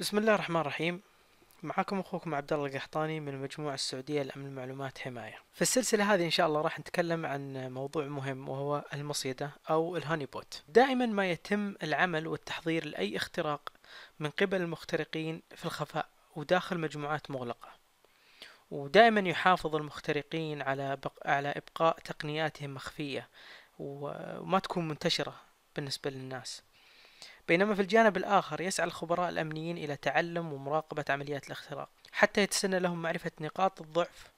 بسم الله الرحمن الرحيم معكم اخوكم عبد الله القحطاني من المجموعه السعوديه لامن المعلومات حمايه. في السلسله هذه ان شاء الله راح نتكلم عن موضوع مهم وهو المصيده او الهوني بوت. دائما ما يتم العمل والتحضير لاي اختراق من قبل المخترقين في الخفاء وداخل مجموعات مغلقه. ودائما يحافظ المخترقين على بق... على ابقاء تقنياتهم مخفيه وما تكون منتشره بالنسبه للناس. بينما في الجانب الآخر يسعى الخبراء الأمنيين إلى تعلم ومراقبة عمليات الاختراق حتى يتسنى لهم معرفة نقاط الضعف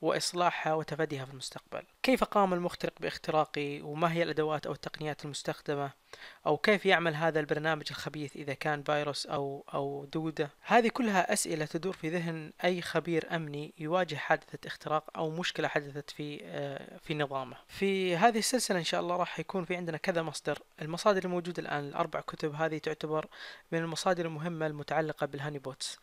وإصلاحها وتفاديها في المستقبل كيف قام المخترق باختراقه وما هي الأدوات أو التقنيات المستخدمة أو كيف يعمل هذا البرنامج الخبيث إذا كان فيروس أو, أو دودة هذه كلها أسئلة تدور في ذهن أي خبير أمني يواجه حادثة اختراق أو مشكلة حدثت في, آه، في نظامه في هذه السلسلة إن شاء الله راح يكون في عندنا كذا مصدر المصادر الموجودة الآن الأربع كتب هذه تعتبر من المصادر المهمة المتعلقة بالهاني بوتس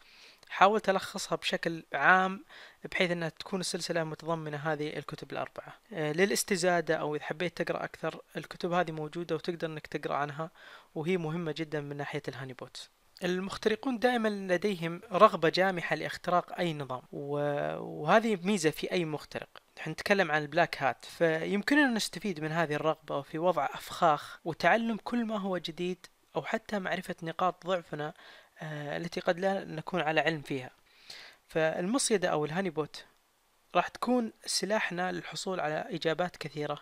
حاولت ألخصها بشكل عام بحيث أنها تكون السلسلة متضمنة هذه الكتب الأربعة آه، للاستزادة أو إذا حبيت تقرأ أكثر الكتب هذه موجودة وتقدر أنك تقرأ عنها وهي مهمة جدا من ناحية الهاني بوت المخترقون دائما لديهم رغبة جامحة لاختراق أي نظام وهذه ميزة في أي مخترق نحن نتكلم عن البلاك هات فيمكننا نستفيد من هذه الرغبة في وضع أفخاخ وتعلم كل ما هو جديد أو حتى معرفة نقاط ضعفنا آه، التي قد لا نكون على علم فيها فالمصيدة أو الهاني بوت راح تكون سلاحنا للحصول على إجابات كثيرة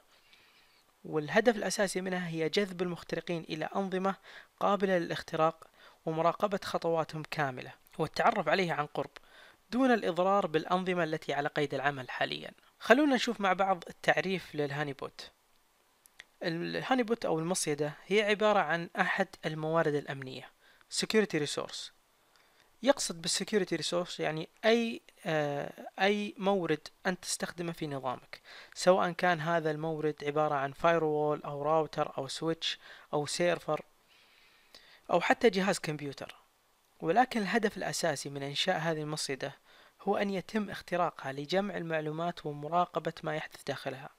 والهدف الأساسي منها هي جذب المخترقين إلى أنظمة قابلة للاختراق ومراقبة خطواتهم كاملة والتعرف عليها عن قرب دون الإضرار بالأنظمة التي على قيد العمل حاليا خلونا نشوف مع بعض التعريف للهاني بوت الهاني بوت أو المصيدة هي عبارة عن أحد الموارد الأمنية security resource يقصد بالسكيورتي ريسورس يعني أي آه أي مورد أنت تستخدمه في نظامك سواء كان هذا المورد عبارة عن فايروول أو راوتر أو سويتش أو سيرفر أو حتى جهاز كمبيوتر ولكن الهدف الأساسي من إنشاء هذه المصيدة هو أن يتم اختراقها لجمع المعلومات ومراقبة ما يحدث داخلها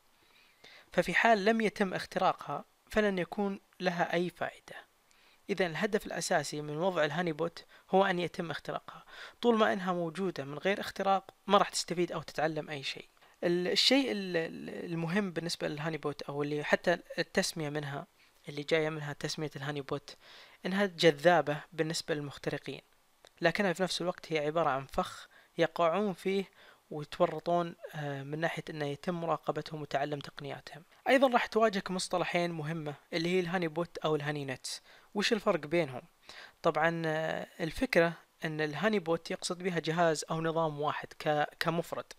ففي حال لم يتم اختراقها فلن يكون لها أي فائدة إذا الهدف الأساسي من وضع الهاني بوت هو أن يتم اختراقها طول ما أنها موجودة من غير اختراق ما راح تستفيد أو تتعلم أي شيء الشيء المهم بالنسبة للهاني بوت أو اللي حتى التسمية منها اللي جاية منها تسمية الهاني بوت إنها جذابة بالنسبة للمخترقين لكنها في نفس الوقت هي عبارة عن فخ يقعون فيه ويتورطون آه، من ناحية أنه يتم مراقبتهم وتعلم تقنياتهم أيضا راح تواجهك مصطلحين مهمة اللي هي الهاني بوت أو الهاني نت وش الفرق بينهم طبعا آه، الفكرة أن الهاني بوت يقصد بها جهاز أو نظام واحد كمفرد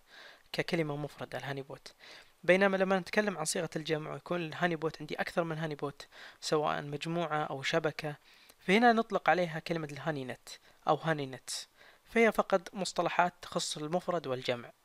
ككلمة مفردة الهاني بوت بينما لما نتكلم عن صيغة الجمع ويكون الهاني بوت عندي أكثر من هاني بوت سواء مجموعة أو شبكة فهنا نطلق عليها كلمة الهاني نت أو هاني نت فهي فقط مصطلحات تخص المفرد والجمع